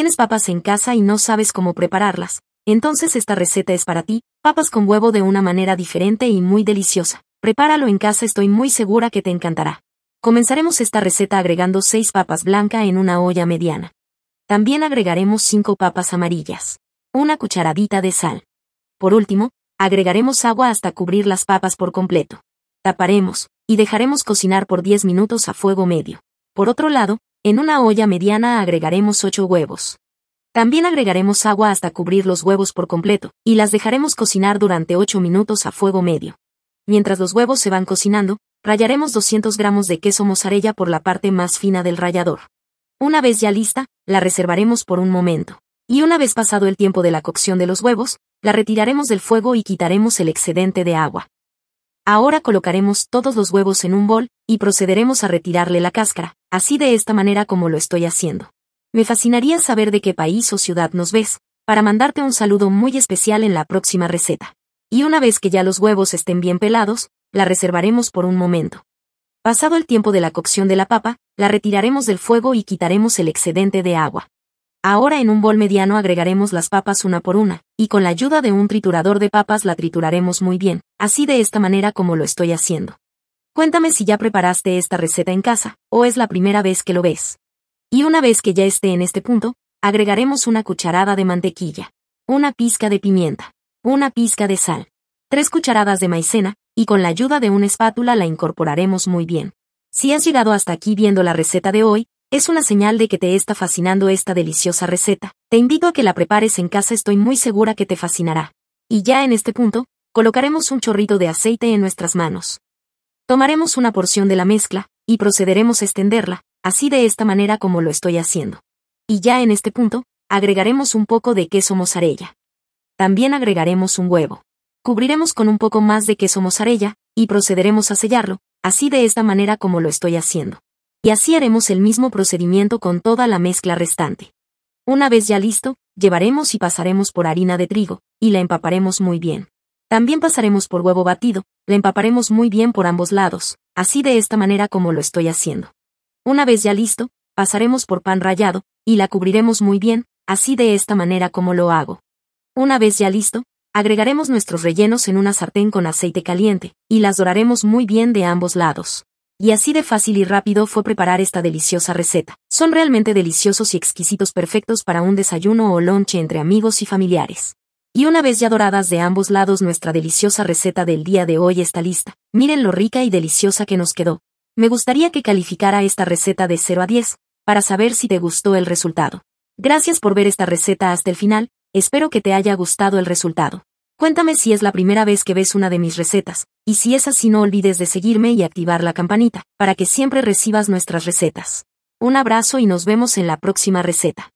tienes papas en casa y no sabes cómo prepararlas, entonces esta receta es para ti, papas con huevo de una manera diferente y muy deliciosa. Prepáralo en casa, estoy muy segura que te encantará. Comenzaremos esta receta agregando 6 papas blancas en una olla mediana. También agregaremos 5 papas amarillas. Una cucharadita de sal. Por último, agregaremos agua hasta cubrir las papas por completo. Taparemos, y dejaremos cocinar por 10 minutos a fuego medio. Por otro lado, en una olla mediana agregaremos 8 huevos. También agregaremos agua hasta cubrir los huevos por completo, y las dejaremos cocinar durante 8 minutos a fuego medio. Mientras los huevos se van cocinando, rallaremos 200 gramos de queso mozzarella por la parte más fina del rallador. Una vez ya lista, la reservaremos por un momento. Y una vez pasado el tiempo de la cocción de los huevos, la retiraremos del fuego y quitaremos el excedente de agua. Ahora colocaremos todos los huevos en un bol, y procederemos a retirarle la cáscara, así de esta manera como lo estoy haciendo. Me fascinaría saber de qué país o ciudad nos ves, para mandarte un saludo muy especial en la próxima receta. Y una vez que ya los huevos estén bien pelados, la reservaremos por un momento. Pasado el tiempo de la cocción de la papa, la retiraremos del fuego y quitaremos el excedente de agua. Ahora en un bol mediano agregaremos las papas una por una, y con la ayuda de un triturador de papas la trituraremos muy bien, así de esta manera como lo estoy haciendo. Cuéntame si ya preparaste esta receta en casa, o es la primera vez que lo ves. Y una vez que ya esté en este punto, agregaremos una cucharada de mantequilla, una pizca de pimienta, una pizca de sal, tres cucharadas de maicena, y con la ayuda de una espátula la incorporaremos muy bien. Si has llegado hasta aquí viendo la receta de hoy, es una señal de que te está fascinando esta deliciosa receta. Te invito a que la prepares en casa, estoy muy segura que te fascinará. Y ya en este punto, colocaremos un chorrito de aceite en nuestras manos. Tomaremos una porción de la mezcla, y procederemos a extenderla, así de esta manera como lo estoy haciendo. Y ya en este punto, agregaremos un poco de queso mozzarella. También agregaremos un huevo. Cubriremos con un poco más de queso mozzarella, y procederemos a sellarlo, así de esta manera como lo estoy haciendo. Y así haremos el mismo procedimiento con toda la mezcla restante. Una vez ya listo, llevaremos y pasaremos por harina de trigo, y la empaparemos muy bien. También pasaremos por huevo batido, le empaparemos muy bien por ambos lados, así de esta manera como lo estoy haciendo. Una vez ya listo, pasaremos por pan rallado, y la cubriremos muy bien, así de esta manera como lo hago. Una vez ya listo, agregaremos nuestros rellenos en una sartén con aceite caliente, y las doraremos muy bien de ambos lados. Y así de fácil y rápido fue preparar esta deliciosa receta. Son realmente deliciosos y exquisitos perfectos para un desayuno o lonche entre amigos y familiares. Y una vez ya doradas de ambos lados nuestra deliciosa receta del día de hoy está lista. Miren lo rica y deliciosa que nos quedó. Me gustaría que calificara esta receta de 0 a 10, para saber si te gustó el resultado. Gracias por ver esta receta hasta el final, espero que te haya gustado el resultado. Cuéntame si es la primera vez que ves una de mis recetas, y si es así no olvides de seguirme y activar la campanita, para que siempre recibas nuestras recetas. Un abrazo y nos vemos en la próxima receta.